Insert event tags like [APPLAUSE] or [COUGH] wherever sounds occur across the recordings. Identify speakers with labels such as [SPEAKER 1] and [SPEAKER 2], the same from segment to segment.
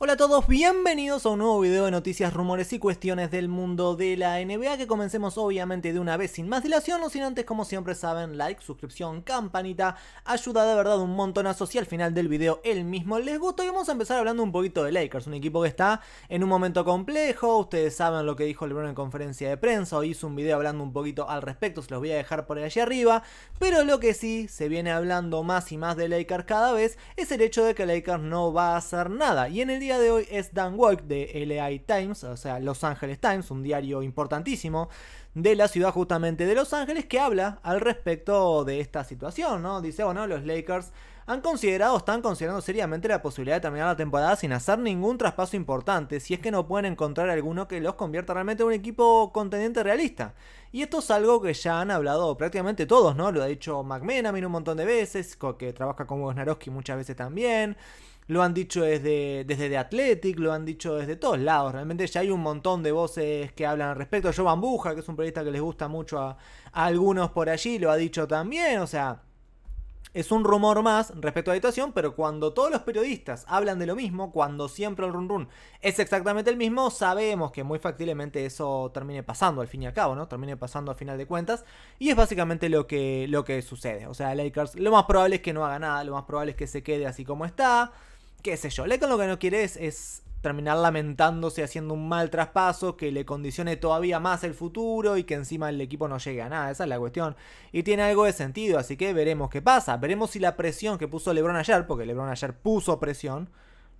[SPEAKER 1] Hola a todos, bienvenidos a un nuevo video de noticias, rumores y cuestiones del mundo de la NBA que comencemos obviamente de una vez sin más dilación, no sin antes como siempre saben, like, suscripción, campanita, ayuda de verdad un montonazo si al final del video el mismo les gusta y vamos a empezar hablando un poquito de Lakers, un equipo que está en un momento complejo, ustedes saben lo que dijo LeBron en conferencia de prensa, o hizo un video hablando un poquito al respecto, se los voy a dejar por allí arriba, pero lo que sí se viene hablando más y más de Lakers cada vez es el hecho de que Lakers no va a hacer nada y en el día de hoy es Dan Walk de LA Times, o sea, Los Angeles Times, un diario importantísimo de la ciudad justamente de Los Ángeles que habla al respecto de esta situación, ¿no? Dice, bueno, los Lakers han considerado, están considerando seriamente la posibilidad de terminar la temporada sin hacer ningún traspaso importante, si es que no pueden encontrar alguno que los convierta realmente en un equipo contendiente realista. Y esto es algo que ya han hablado prácticamente todos, ¿no? Lo ha dicho McMenamin un montón de veces, que trabaja con Wojnarowski muchas veces también lo han dicho desde, desde The Athletic, lo han dicho desde todos lados. Realmente ya hay un montón de voces que hablan al respecto. Joe Buja, que es un periodista que les gusta mucho a, algunos por allí, lo ha dicho también. O sea, es un rumor más respecto a la situación, pero cuando todos los periodistas hablan de lo mismo, cuando siempre el run run es exactamente el mismo, sabemos que muy factiblemente eso termine pasando al fin y al cabo, ¿no? Termine pasando a final de cuentas. Y es básicamente lo que, lo que sucede. O sea, Lakers lo más probable es que no haga nada, lo más probable es que se quede así como está qué sé yo, Lecon lo que no quiere es, terminar lamentándose haciendo un mal traspaso que le condicione todavía más el futuro y que encima el equipo no llegue a nada, esa es la cuestión. Y tiene algo de sentido, así que veremos qué pasa, veremos si la presión que puso Lebron ayer, porque Lebron ayer puso presión,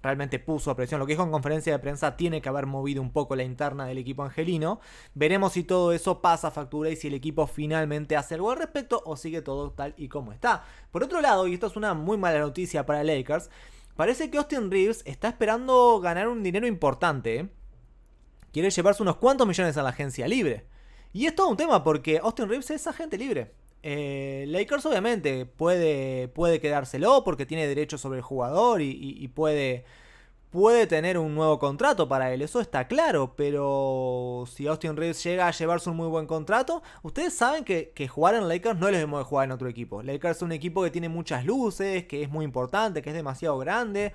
[SPEAKER 1] realmente puso presión, lo que dijo en conferencia de prensa tiene que haber movido un poco la interna del equipo angelino, veremos si todo eso pasa factura y si el equipo finalmente hace algo al respecto o sigue todo tal y como está. Por otro lado, y esto es una muy mala noticia para Lakers, Parece que Austin Reeves está esperando ganar un dinero importante. ¿eh? Quiere llevarse unos cuantos millones a la agencia libre. Y es todo un tema porque Austin Reeves es agente libre. Eh, Lakers obviamente puede, puede quedárselo porque tiene derechos sobre el jugador y puede puede tener un nuevo contrato para él, eso está claro, pero si Austin Reeves llega a llevarse un muy buen contrato, ustedes saben que, jugar en Lakers no es lo mismo que jugar en otro equipo. Lakers es un equipo que tiene muchas luces, que es muy importante, que es demasiado grande,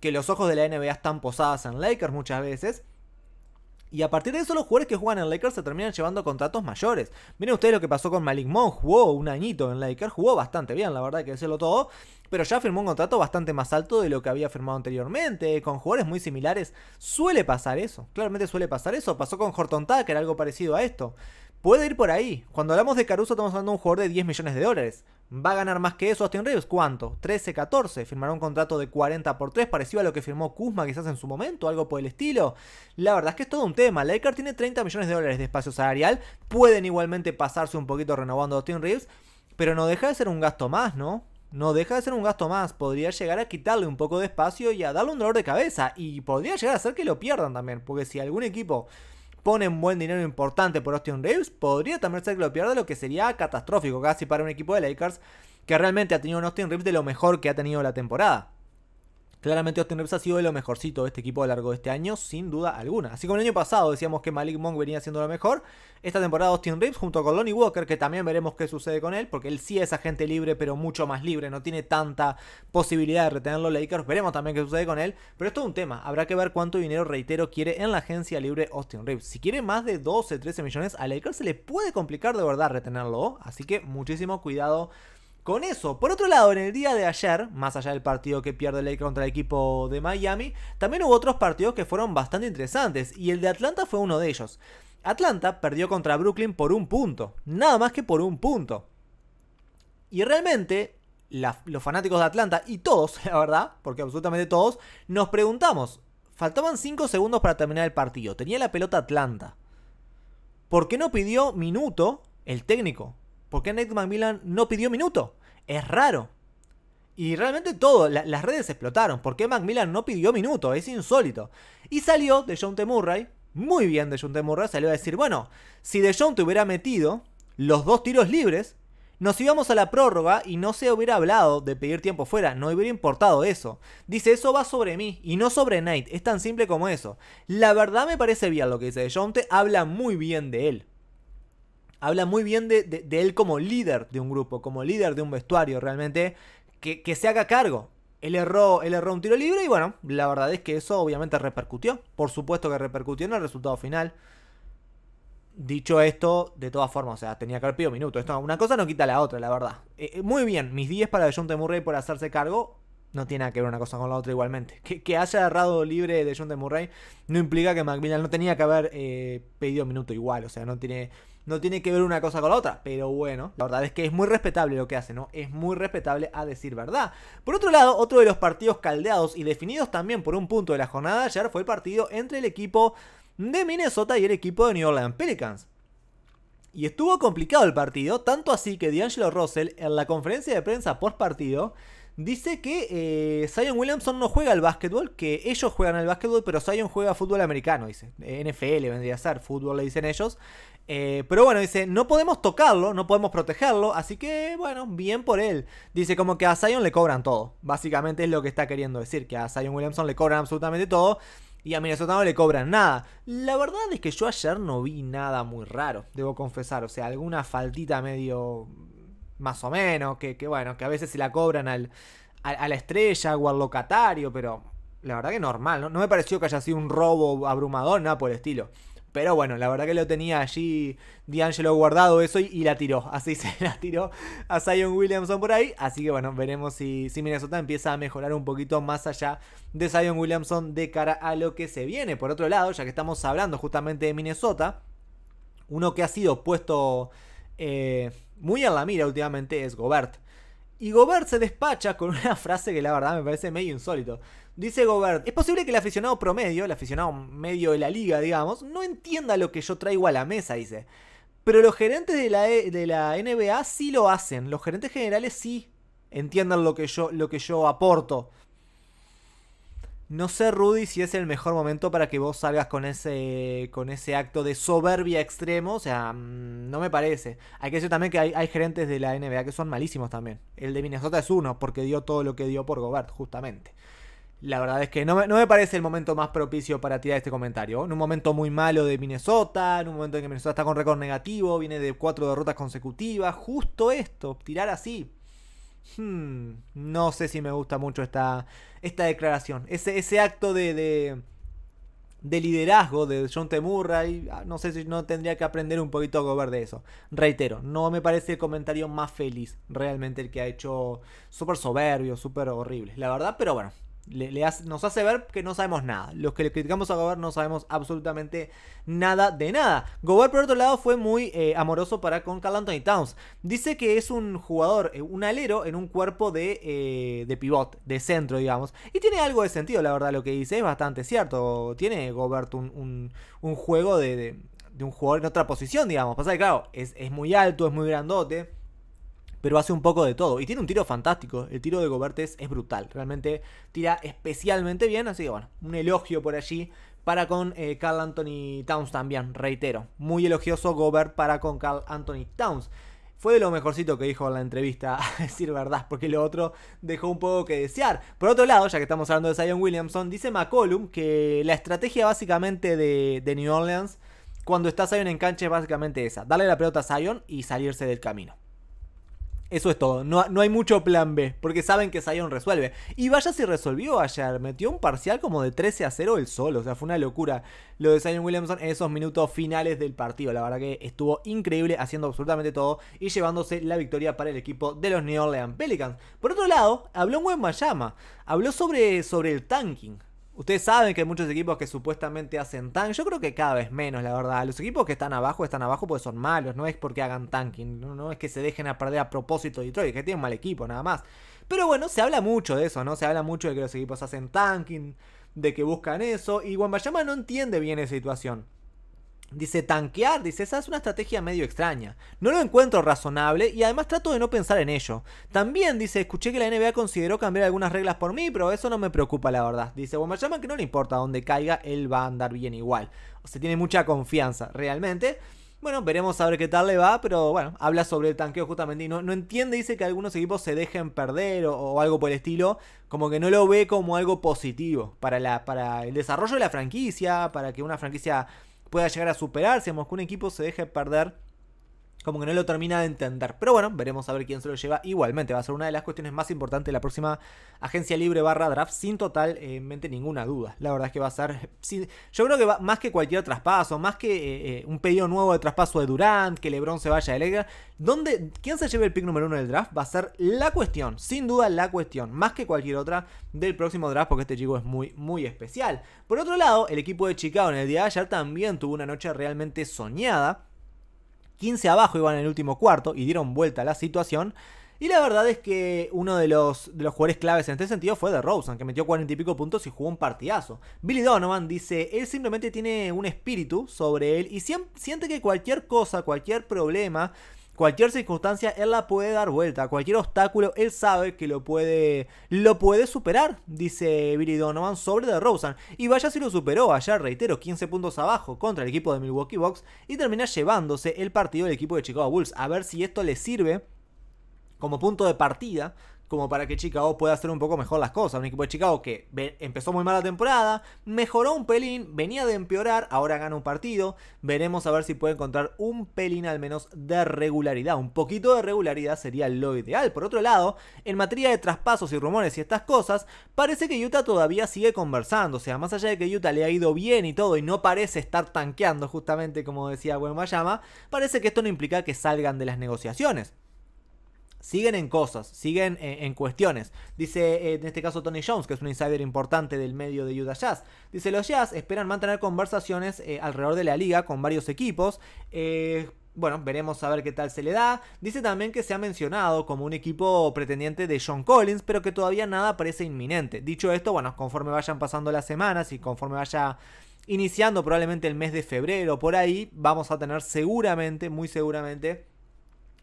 [SPEAKER 1] que los ojos de la NBA están posadas en Lakers muchas veces. Y a partir de eso los jugadores que juegan en Lakers se terminan llevando contratos mayores. Miren ustedes lo que pasó con Malik Monk, jugó un añito en Lakers, jugó bastante bien, la verdad hay que decirlo todo, pero ya firmó un contrato bastante más alto de lo que había firmado anteriormente, con jugadores muy similares. Suele pasar eso, claramente suele pasar eso, pasó con Horton era algo parecido a esto. Puede ir por ahí. Cuando hablamos de Caruso estamos hablando de un jugador de 10 millones de dólares va a ganar más que eso Austin Reeves. ¿Cuánto? 13, 14. Firmará un contrato de 40 por 3, parecido a lo que firmó Kuzma quizás en su momento, algo por el estilo. La verdad es que es todo un tema. Lakers tiene 30 millones de dólares de espacio salarial. Pueden igualmente pasarse un poquito renovando a Austin Reeves, pero no deja de ser un gasto más, ¿no? No deja de ser un gasto más. Podría llegar a quitarle un poco de espacio y a darle un dolor de cabeza. Y podría llegar a hacer que lo pierdan también, porque si algún equipo ponen buen dinero importante por Austin Reeves, podría también ser que lo pierda, lo que sería catastrófico casi para un equipo de Lakers que realmente ha tenido un Austin Reeves de lo mejor que ha tenido la temporada. Claramente Austin Reeves ha sido lo mejorcito de este equipo a lo largo de este año, sin duda alguna. Así como el año pasado decíamos que Malik Monk venía siendo lo mejor, esta temporada Austin Reeves junto con Lonnie Walker, que también veremos qué sucede con él, porque él sí es agente libre, pero mucho más libre, no tiene tanta posibilidad de retenerlo Lakers, veremos también qué sucede con él, pero esto es un tema, habrá que ver cuánto dinero, reitero, quiere en la agencia libre Austin Reeves. Si quiere más de 12, 13 millones, a Lakers se le puede complicar de verdad retenerlo, así que muchísimo cuidado con eso. Por otro lado, en el día de ayer, más allá del partido que pierde ley contra el equipo de Miami, también hubo otros partidos que fueron bastante interesantes y el de Atlanta fue uno de ellos. Atlanta perdió contra Brooklyn por un punto, nada más que por un punto. Y realmente los fanáticos de Atlanta y todos, [LAUGHS] la verdad, porque absolutamente todos, nos preguntamos, faltaban 5 segundos para terminar el partido, tenía la pelota Atlanta. ¿Por qué no pidió minuto el técnico? ¿Por qué Nate McMillan no pidió minuto? Es raro. Y realmente todo, las redes explotaron. ¿Por qué McMillan no pidió minuto? Es insólito. Y salió de John Murray, muy bien de Murray, salió a decir, bueno, si de John te hubiera metido los dos tiros libres, nos íbamos a la prórroga y no se hubiera hablado de pedir tiempo fuera, no hubiera importado eso. Dice, eso va sobre mí y no sobre Nate, es tan simple como eso. La verdad me parece bien lo que dice de habla muy bien de él habla muy bien de, él como líder de un grupo, como líder de un vestuario realmente, que, se haga cargo. Él erró, un tiro libre y bueno, la verdad es que eso obviamente repercutió. Por supuesto que repercutió en el resultado final. Dicho esto, de todas formas, o sea, tenía que haber pedido minuto. una cosa no quita la otra, la verdad. Eh, eh, muy bien, mis 10 para John de Murray por hacerse cargo. No tiene nada que ver una cosa con la otra igualmente. Que, haya agarrado libre de John de Murray no implica que McMillan no tenía que haber eh, pedido minuto igual. O sea, no tiene, no tiene que ver una cosa con la otra, pero bueno, la verdad es que es muy respetable lo que hace, ¿no? Es muy respetable a decir verdad. Por otro lado, otro de los partidos caldeados y definidos también por un punto de la jornada de ayer fue el partido entre el equipo de Minnesota y el equipo de New Orleans Pelicans. Y estuvo complicado el partido, tanto así que D'Angelo Russell en la conferencia de prensa post partido dice que eh, Zion Williamson no juega al básquetbol, que ellos juegan al básquetbol, pero Zion juega fútbol americano, dice. NFL vendría a ser, fútbol le dicen ellos. Eh, pero bueno, dice, no podemos tocarlo, no podemos protegerlo, así que bueno, bien por él. Dice como que a Zion le cobran todo. Básicamente es lo que está queriendo decir, que a Zion Williamson le cobran absolutamente todo y a Minnesota no le cobran nada. La verdad es que yo ayer no vi nada muy raro, debo confesar. O sea, alguna faltita medio más o menos, que, bueno, que a veces se la cobran a, la estrella o al locatario, pero la verdad que normal, ¿no? No me pareció que haya sido un robo abrumador, nada por el estilo. Pero bueno, la verdad que lo tenía allí D'Angelo guardado eso y, la tiró. Así [LAUGHS] se la tiró a Zion Williamson por ahí. Así que bueno, veremos si, Minnesota empieza a mejorar un poquito más allá de Zion Williamson de cara a lo que se viene. Por otro lado, ya que estamos hablando justamente de Minnesota, uno que ha sido puesto eh, muy en la mira últimamente es Gobert. Y Gobert se despacha con una [LAUGHS] frase que la verdad me parece medio insólito. Dice Gobert, es posible que el aficionado promedio, el aficionado medio de la liga, digamos, no entienda lo que yo traigo a la mesa, dice. Pero los gerentes de la, e, de la NBA sí lo hacen, los gerentes generales sí entiendan lo que yo, lo que yo aporto. No sé, Rudy, si es el mejor momento para que vos salgas con ese, con ese acto de soberbia extremo. O sea, mm, no me parece. Hay que decir también que hay, gerentes de la NBA que son malísimos también. El de Minnesota es uno, porque dio todo lo que dio por Gobert, justamente. La verdad es que no me, no me parece el momento más propicio para tirar este comentario. En un momento muy malo de Minnesota, en un momento en que Minnesota está con récord negativo, viene de cuatro derrotas consecutivas. Justo esto, tirar así hmm, no sé si me gusta mucho esta, esta declaración. Ese, ese acto de, de, liderazgo de John Temurra, y ah, no sé si no tendría que aprender un poquito a gobernar de eso. Reitero, no me parece el comentario más feliz realmente el que ha hecho. Súper soberbio, súper horrible, la verdad, pero bueno, le, nos hace ver que no sabemos nada. Los que le criticamos a Gobert no sabemos absolutamente nada de nada. Gobert, por otro lado, fue muy eh, amoroso para con Carl Anthony Towns. Dice que es un jugador, eh, un alero en un cuerpo de, eh, de pivot, de centro, digamos. Y tiene algo de sentido, la verdad, lo que dice. Es bastante cierto. Tiene Gobert un, juego de, de, un jugador en otra posición, digamos. Pasa que, claro, es, es muy alto, es muy grandote pero hace un poco de todo. Y tiene un tiro fantástico. El tiro de Gobert es, brutal. Realmente tira especialmente bien. Así que bueno, un elogio por allí para con eh, Carl Anthony Towns también, reitero. Muy elogioso Gobert para con Carl Anthony Towns. Fue de lo mejorcito que dijo en la entrevista, [LAUGHS] a decir verdad, porque lo otro dejó un poco que desear. Por otro lado, ya que estamos hablando de Zion Williamson, dice McCollum que la estrategia básicamente de, de New Orleans cuando está Zion en cancha es básicamente esa: darle la pelota a Zion y salirse del camino. Eso es todo. No, no, hay mucho plan B, porque saben que Zion resuelve. Y vaya si resolvió ayer. Metió un parcial como de 13 a 0 el solo. O sea, fue una locura lo de Zion Williamson en esos minutos finales del partido. La verdad que estuvo increíble haciendo absolutamente todo y llevándose la victoria para el equipo de los New Orleans Pelicans. Por otro lado, habló en Miami, Habló sobre, sobre el tanking Ustedes saben que hay muchos equipos que supuestamente hacen tank. Yo creo que cada vez menos, la verdad. Los equipos que están abajo están abajo porque son malos. No es porque hagan tanking. No, es que se dejen a perder a propósito de Detroit. Que tienen mal equipo, nada más. Pero bueno, se habla mucho de eso, ¿no? Se habla mucho de que los equipos hacen tanking. De que buscan eso. Y Guambayama no entiende bien esa situación. Dice tanquear, dice, esa es una estrategia medio extraña. No lo encuentro razonable y además trato de no pensar en ello. También dice, escuché que la NBA consideró cambiar algunas reglas por mí, pero eso no me preocupa la verdad. Dice, bueno, llaman que no le importa dónde caiga, él va a andar bien igual. O sea, tiene mucha confianza, realmente. Bueno, veremos a ver qué tal le va, pero bueno, habla sobre el tanqueo justamente y no, no entiende, dice que algunos equipos se dejen perder o, algo por el estilo, como que no lo ve como algo positivo para, la, para el desarrollo de la franquicia, para que una franquicia pueda llegar a superarse, Si que un equipo se deje perder como que no lo termina de entender. Pero bueno, veremos a ver quién se lo lleva. Igualmente, va a ser una de las cuestiones más importantes de la próxima agencia libre barra draft, sin totalmente eh, ninguna duda. La verdad es que va a ser. yo creo que va, más que cualquier traspaso, más que eh, eh, un pedido nuevo de traspaso de Durant, que LeBron se vaya de Lega, donde quién se lleve el pick número uno del draft va a ser la cuestión, sin duda la cuestión, más que cualquier otra del próximo draft, porque este chico es muy, muy especial. Por otro lado, el equipo de Chicago en el día de ayer también tuvo una noche realmente soñada 15 abajo iban en el último cuarto y dieron vuelta a la situación. Y la verdad es que uno de los, de los jugadores claves en este sentido fue de Rosen, que metió 40 y pico puntos y jugó un partidazo. Billy Donovan dice, él simplemente tiene un espíritu sobre él y siente que cualquier cosa, cualquier problema Cualquier circunstancia él la puede dar vuelta, cualquier obstáculo él sabe que lo puede lo puede superar, dice Billy Donovan sobre de Rosen. Y vaya si lo superó, allá reitero, 15 puntos abajo contra el equipo de Milwaukee Bucks y termina llevándose el partido del equipo de Chicago Bulls. A ver si esto le sirve como punto de partida como para que Chicago pueda hacer un poco mejor las cosas. Un equipo de Chicago que empezó muy mal la temporada, mejoró un pelín, venía de empeorar, ahora gana un partido. Veremos a ver si puede encontrar un pelín al menos de regularidad. Un poquito de regularidad sería lo ideal. Por otro lado, en materia de traspasos y rumores y estas cosas, parece que Utah todavía sigue conversando. O sea, más allá de que Utah le ha ido bien y todo y no parece estar tanqueando justamente como decía Mayama, parece que esto no implica que salgan de las negociaciones siguen en cosas, siguen en, cuestiones. Dice eh, en este caso Tony Jones, que es un insider importante del medio de Utah Jazz. Dice, los Jazz esperan mantener conversaciones eh, alrededor de la liga con varios equipos. Eh, bueno, veremos a ver qué tal se le da. Dice también que se ha mencionado como un equipo pretendiente de John Collins, pero que todavía nada parece inminente. Dicho esto, bueno, conforme vayan pasando las semanas y conforme vaya iniciando probablemente el mes de febrero por ahí, vamos a tener seguramente, muy seguramente,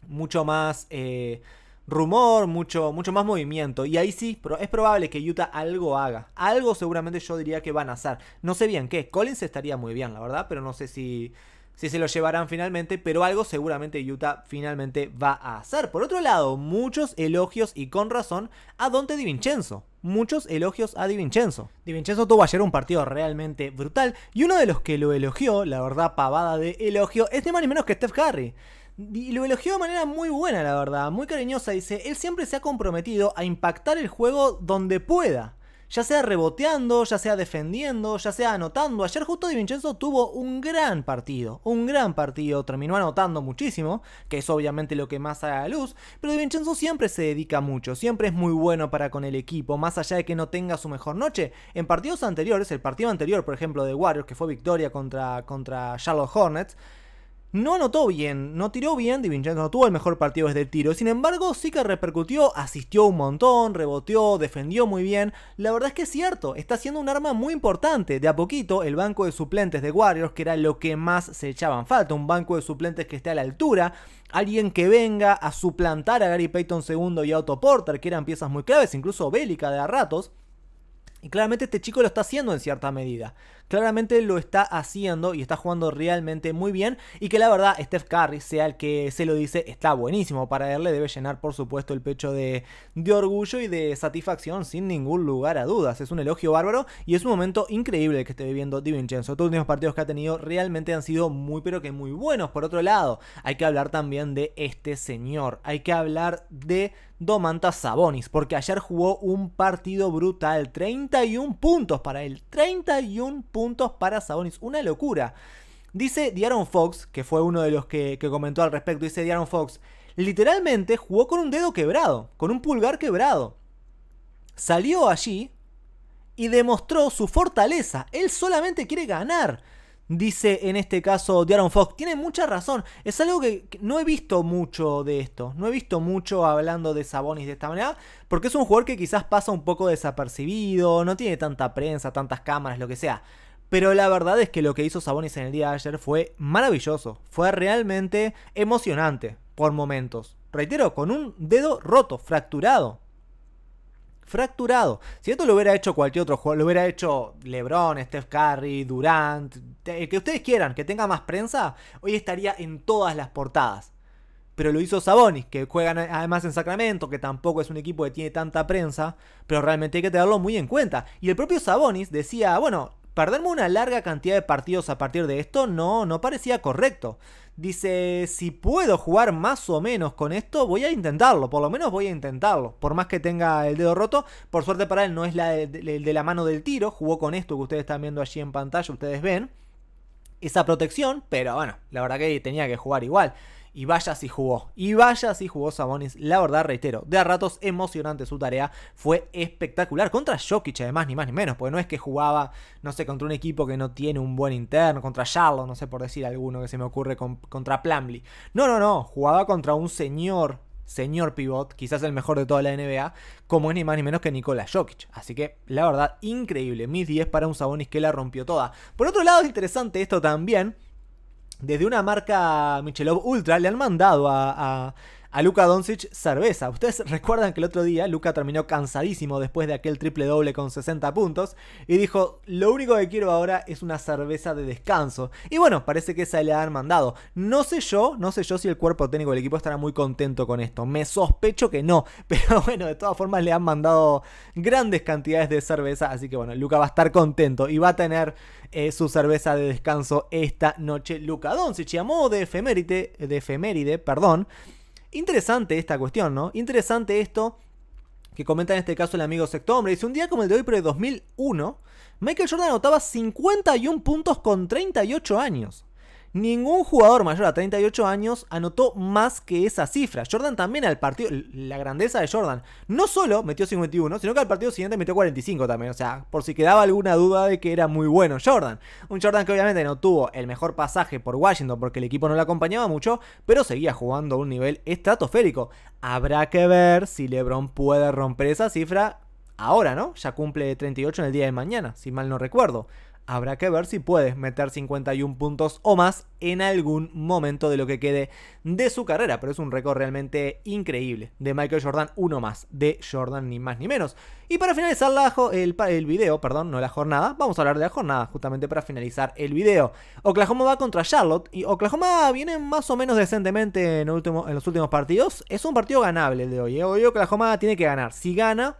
[SPEAKER 1] mucho más eh, rumor, mucho, mucho más movimiento. Y ahí sí, es probable que Utah algo haga. Algo seguramente yo diría que van a hacer. No sé bien qué. Collins estaría muy bien, la verdad, pero no sé si, si se lo llevarán finalmente. Pero algo seguramente Utah finalmente va a hacer. Por otro lado, muchos elogios y con razón a Dante Vincenzo. Muchos elogios a Di Vincenzo tuvo ayer un partido realmente brutal. Y uno de los que lo elogió, la verdad pavada de elogio, es ni más ni menos que Steph Curry. Y lo elogió de manera muy buena, la verdad, muy cariñosa. Dice, él siempre se ha comprometido a impactar el juego donde pueda. Ya sea reboteando, ya sea defendiendo, ya sea anotando. Ayer justo Di Vincenzo tuvo un gran partido, un gran partido. Terminó anotando muchísimo, que es obviamente lo que más haga la luz. Pero Di Vincenzo siempre se dedica mucho, siempre es muy bueno para con el equipo, más allá de que no tenga su mejor noche. En partidos anteriores, el partido anterior, por ejemplo, de Warriors, que fue victoria contra, contra Charlotte Hornets, no anotó bien, no tiró bien, Di no tuvo el mejor partido desde el tiro, sin embargo sí que repercutió, asistió un montón, reboteó, defendió muy bien, la verdad es que es cierto, está siendo un arma muy importante, de a poquito el banco de suplentes de Warriors, que era lo que más se echaban falta, un banco de suplentes que esté a la altura, alguien que venga a suplantar a Gary Payton II y a Otto Porter, que eran piezas muy claves, incluso bélica de a ratos, y claramente este chico lo está haciendo en cierta medida. Claramente lo está haciendo y está jugando realmente muy bien. Y que la verdad, Steph Curry, sea el que se lo dice, está buenísimo para él. Le debe llenar, por supuesto, el pecho de, de orgullo y de satisfacción, sin ningún lugar a dudas. Es un elogio bárbaro y es un momento increíble que esté viviendo Di Vincenzo. Todos los últimos partidos que ha tenido realmente han sido muy, pero que muy buenos. Por otro lado, hay que hablar también de este señor. Hay que hablar de Domantas Sabonis, porque ayer jugó un partido brutal, 31 puntos para él, 31 puntos para Sabonis, una locura. Dice Diaron Fox, que fue uno de los que, que comentó al respecto, dice Diaron Fox, literalmente jugó con un dedo quebrado, con un pulgar quebrado. Salió allí y demostró su fortaleza, él solamente quiere ganar dice en este caso de Fox. Tiene mucha razón. Es algo que no he visto mucho de esto. No he visto mucho hablando de Sabonis de esta manera. Porque es un jugador que quizás pasa un poco desapercibido. No tiene tanta prensa, tantas cámaras, lo que sea. Pero la verdad es que lo que hizo Sabonis en el día de ayer fue maravilloso. Fue realmente emocionante por momentos. Reitero, con un dedo roto, fracturado fracturado. Si esto lo hubiera hecho cualquier otro jugador, lo hubiera hecho LeBron, Steph Curry, Durant, el que ustedes quieran, que tenga más prensa, hoy estaría en todas las portadas. Pero lo hizo Sabonis, que juega además en Sacramento, que tampoco es un equipo que tiene tanta prensa, pero realmente hay que tenerlo muy en cuenta. Y el propio Sabonis decía, ah, bueno, perderme una larga cantidad de partidos a partir de esto no, no parecía correcto. Dice, si puedo jugar más o menos con esto, voy a intentarlo, por lo menos voy a intentarlo, por más que tenga el dedo roto, por suerte para él no es la de, de la mano del tiro, jugó con esto que ustedes están viendo allí en pantalla, ustedes ven esa protección, pero bueno, la verdad que tenía que jugar igual. Y vaya si jugó. Y vaya si jugó Sabonis. La verdad, reitero, de a ratos emocionante su tarea. Fue espectacular. Contra Jokic, además, ni más ni menos. Porque no es que jugaba, no sé, contra un equipo que no tiene un buen interno. Contra Charlo, no sé por decir alguno que se me ocurre contra Plumlee. No, no, no. Jugaba contra un señor señor pivot, quizás el mejor de toda la NBA, como es ni más ni menos que Nikola Jokic. Así que, la verdad, increíble. Mis 10 para un Sabonis que la rompió toda. Por otro lado, es interesante esto también, desde una marca Michelob Ultra le han mandado a, a, a Luka Doncic cerveza. Ustedes recuerdan que el otro día Luka terminó cansadísimo después de aquel triple doble con 60 puntos y dijo, lo único que quiero ahora es una cerveza de descanso. Y bueno, parece que esa le han mandado. No sé yo, no sé yo si el cuerpo técnico del equipo estará muy contento con esto. Me sospecho que no, [LAUGHS] pero bueno, de todas formas le han mandado grandes cantidades de cerveza, así que bueno, Luka va a estar contento y va a tener eh, su cerveza de descanso esta noche Luka Doncic. llamó de efeméride, de efeméride, perdón, Interesante esta cuestión, ¿no? Interesante esto que comenta en este caso el amigo Sectombre. Dice, un día como el de hoy, pero de 2001, Michael Jordan anotaba 51 puntos con 38 años. Ningún jugador mayor a 38 años anotó más que esa cifra. Jordan también al partido, la grandeza de Jordan, no solo metió 51, sino que al partido siguiente metió 45 también. O sea, por si quedaba alguna duda de que era muy bueno Jordan. Un Jordan que obviamente no tuvo el mejor pasaje por Washington porque el equipo no lo acompañaba mucho, pero seguía jugando a un nivel estratosférico. Habrá que ver si LeBron puede romper esa cifra ahora, ¿no? Ya cumple 38 en el día de mañana, si mal no recuerdo habrá que ver si puede meter 51 puntos o más en algún momento de lo que quede de su carrera, pero es un récord realmente increíble de Michael Jordan, uno más de Jordan ni más ni menos. Y para finalizar la, el, video, perdón, no la jornada, vamos a hablar de la jornada justamente para finalizar el video. Oklahoma va contra Charlotte y Oklahoma viene más o menos decentemente en, en los últimos partidos. Es un partido ganable el de hoy. ¿eh? Hoy Oklahoma tiene que ganar. Si gana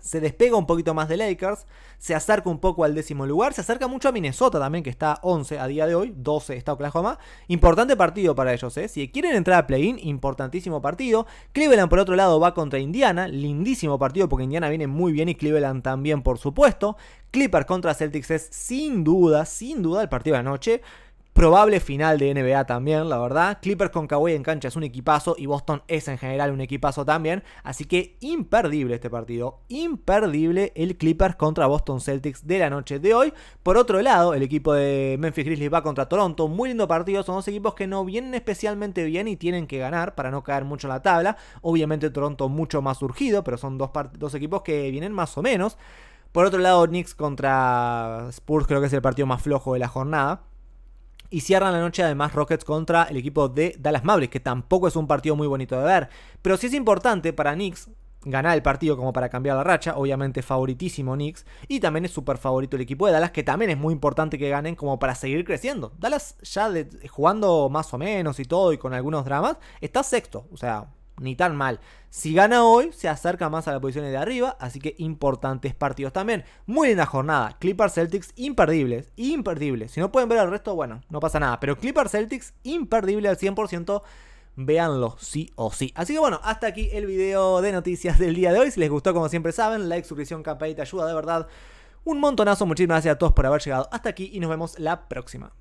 [SPEAKER 1] se despega un poquito más de Lakers, se acerca un poco al décimo lugar, se acerca mucho a Minnesota también, que está 11 a día de hoy, 12 está Oklahoma. Importante partido para ellos, ¿eh? Si quieren entrar a play-in, importantísimo partido. Cleveland, por otro lado, va contra Indiana, lindísimo partido porque Indiana viene muy bien y Cleveland también, por supuesto. Clippers contra Celtics es sin duda, sin duda el partido de la noche probable final de NBA también, la verdad. Clippers con Kawhi en cancha es un equipazo y Boston es en general un equipazo también. Así que imperdible este partido, imperdible el Clippers contra Boston Celtics de la noche de hoy. Por otro lado, el equipo de Memphis Grizzlies va contra Toronto, muy lindo partido, son dos equipos que no vienen especialmente bien y tienen que ganar para no caer mucho en la tabla. Obviamente Toronto mucho más surgido, pero son dos, dos equipos que vienen más o menos. Por otro lado, Knicks contra Spurs creo que es el partido más flojo de la jornada. Y cierran la noche además Rockets contra el equipo de Dallas Mavericks, que tampoco es un partido muy bonito de ver. Pero sí es importante para Knicks ganar el partido como para cambiar la racha. Obviamente favoritísimo Knicks. Y también es súper favorito el equipo de Dallas, que también es muy importante que ganen como para seguir creciendo. Dallas ya jugando más o menos y todo y con algunos dramas, está sexto. O sea, ni tan mal. Si gana hoy, se acerca más a las posiciones de arriba, así que importantes partidos también. Muy linda jornada. Clippers Celtics imperdibles, imperdibles. Si no pueden ver el resto, bueno, no pasa nada. Pero Clippers Celtics imperdible al 100%. Véanlo sí o sí. Así que bueno, hasta aquí el video de noticias del día de hoy. Si les gustó, como siempre saben, like, suscripción, campanita, ayuda de verdad. Un montonazo. Muchísimas gracias a todos por haber llegado hasta aquí y nos vemos la próxima.